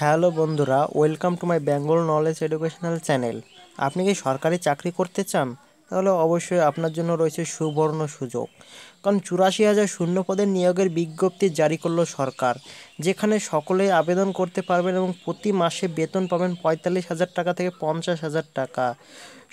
hello বন্ধুরা welcome to my Bengal knowledge educational channel আপনি কি সরকারি চাকরি করতে চান তাহলে অবশ্যই আপনার জন্য রয়েছে সুবর্ণ সুযোগ কারণ চুরাশি হাজার শূন্য পদের নিয়োগের বিজ্ঞপ্তি জারি করলো সরকার যেখানে সকলে আবেদন করতে পারবেন এবং প্রতি মাসে বেতন পাবেন পঁয়তাল্লিশ হাজার টাকা থেকে পঞ্চাশ হাজার টাকা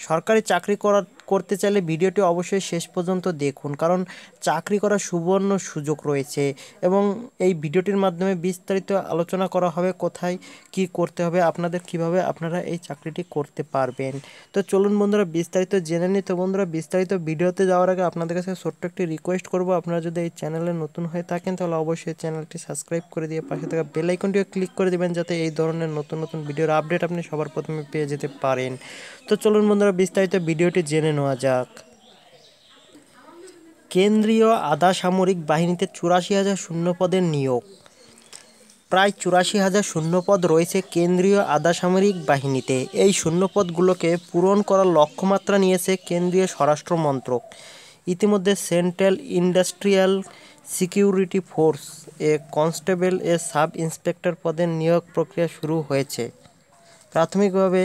সরকারি চাকরি করার করতে চাইলে ভিডিওটি অবশ্যই শেষ পর্যন্ত দেখুন কারণ চাকরি করার সুবর্ণ সুযোগ রয়েছে এবং এই ভিডিওটির মাধ্যমে বিস্তারিত আলোচনা করা হবে কোথায় কি করতে হবে আপনাদের কিভাবে আপনারা এই চাকরিটি করতে পারবেন তো চলুন বন্ধুরা বিস্তারিত জেনে নিত বন্ধুরা বিস্তারিত ভিডিওতে যাওয়ার আগে আপনাদের কাছে ছোট্ট একটি রিকোয়েস্ট রিকোয়েস্ট করব আপনারা যদি এই চ্যানেলে নতুন হয়ে থাকেন তাহলে অবশ্যই চ্যানেলটি সাবস্ক্রাইব করে দিয়ে পাশে থাকা বেল আইকনটিও ক্লিক করে দেবেন যাতে এই ধরনের নতুন নতুন ভিডিওর আপডেট আপনি সবার প্রথমে পেয়ে যেতে পারেন তো চলুন বন্ধুরা বিস্তারিত ভিডিওটি জেনে নেওয়া যাক কেন্দ্রীয় আধা সামরিক বাহিনীতে চুরাশি হাজার শূন্যপদের নিয়োগ প্রায় চুরাশি হাজার শূন্যপদ রয়েছে কেন্দ্রীয় আধা সামরিক বাহিনীতে এই শূন্যপদগুলোকে পূরণ করার লক্ষ্যমাত্রা নিয়েছে কেন্দ্রীয় স্বরাষ্ট্র মন্ত্রক ইতিমধ্যে সেন্ট্রাল ইন্ডাস্ট্রিয়াল সিকিউরিটি ফোর্স এ কনস্টেবল এ সাব ইন্সপেক্টর পদের নিয়োগ প্রক্রিয়া শুরু হয়েছে প্রাথমিকভাবে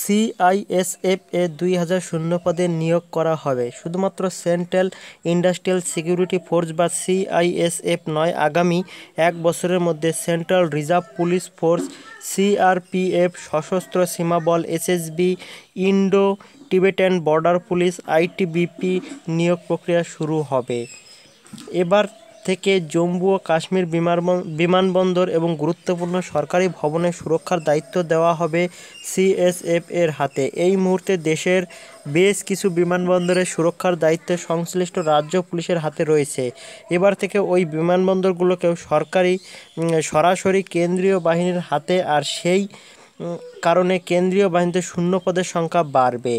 সিআইএসএফ এ দুই হাজার শূন্য পদে নিয়োগ করা হবে শুধুমাত্র সেন্ট্রাল ইন্ডাস্ট্রিয়াল সিকিউরিটি ফোর্স বা সিআইএসএফ নয় আগামী এক বছরের মধ্যে central reserve police force CRPF সশস্ত্র সীমাবল SSB Indo Tibetan border police ITBP নিয়োগ প্রক্রিয়া শুরু হবে এবার থেকে জম্মু ও কাশ্মীর বিমানবন্দর এবং গুরুত্বপূর্ণ সরকারি ভবনের সুরক্ষার দায়িত্ব দেওয়া হবে সিএসএফ এর হাতে এই মুহূর্তে দেশের বেশ কিছু বিমানবন্দরের সুরক্ষার দায়িত্ব সংশ্লিষ্ট রাজ্য পুলিশের হাতে রয়েছে এবার থেকে ওই বিমানবন্দরগুলোকেও সরকারি সরাসরি কেন্দ্রীয় বাহিনীর হাতে আর সেই কারণে কেন্দ্রীয় বাহিনীতে শূন্য পদের সংখ্যা বাড়বে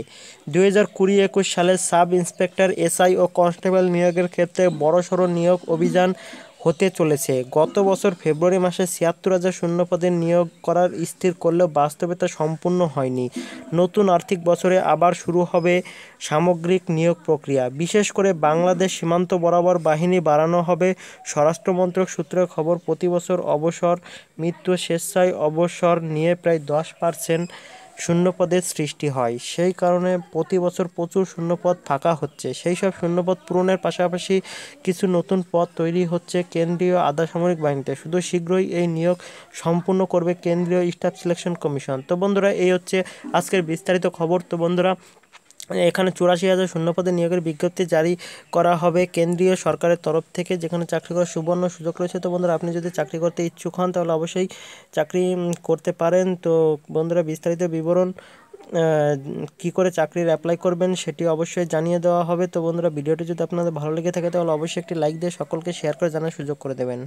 দুই হাজার কুড়ি একুশ সালে সাব ইন্সপেক্টর এসআই ও কনস্টেবল নিয়োগের ক্ষেত্রে বড়সড় নিয়োগ অভিযান হতে চলেছে গত বছর ফেব্রুয়ারি মাসে ছিয়াত্তর হাজার শূন্যপদে নিয়োগ করার স্থির করলেও বাস্তবে তা সম্পূর্ণ হয়নি নতুন আর্থিক বছরে আবার শুরু হবে সামগ্রিক নিয়োগ প্রক্রিয়া বিশেষ করে বাংলাদেশ সীমান্ত বরাবর বাহিনী বাড়ানো হবে স্বরাষ্ট্রমন্ত্রক সূত্রে খবর প্রতি বছর অবসর মৃত্যু স্বেচ্ছায় অবসর নিয়ে প্রায় দশ পার্সেন্ট শূন্যপদের সৃষ্টি হয় সেই কারণে প্রতি বছর প্রচুর শূন্যপদ ফাঁকা হচ্ছে সেই সব শূন্যপদ পূরণের পাশাপাশি কিছু নতুন পদ তৈরি হচ্ছে কেন্দ্রীয় আধাসামরিক বাহিনীতে শুধু শীঘ্রই এই নিয়োগ সম্পূর্ণ করবে কেন্দ্রীয় স্টাফ সিলেকশন কমিশন তো বন্ধুরা এই হচ্ছে আজকের বিস্তারিত খবর তো বন্ধুরা মানে এখানে চুরাশি হাজার শূন্যপদে নিয়োগের বিজ্ঞপ্তি জারি করা হবে কেন্দ্রীয় সরকারের তরফ থেকে যেখানে চাকরি করার সুবর্ণ সুযোগ রয়েছে তো বন্ধুরা আপনি যদি চাকরি করতে ইচ্ছুক হন তাহলে অবশ্যই চাকরি করতে পারেন তো বন্ধুরা বিস্তারিত বিবরণ কি করে চাকরির অ্যাপ্লাই করবেন সেটি অবশ্যই জানিয়ে দেওয়া হবে তো বন্ধুরা ভিডিওটি যদি আপনাদের ভালো লেগে থাকে তাহলে অবশ্যই একটি লাইক দিয়ে সকলকে শেয়ার করে জানার সুযোগ করে দেবেন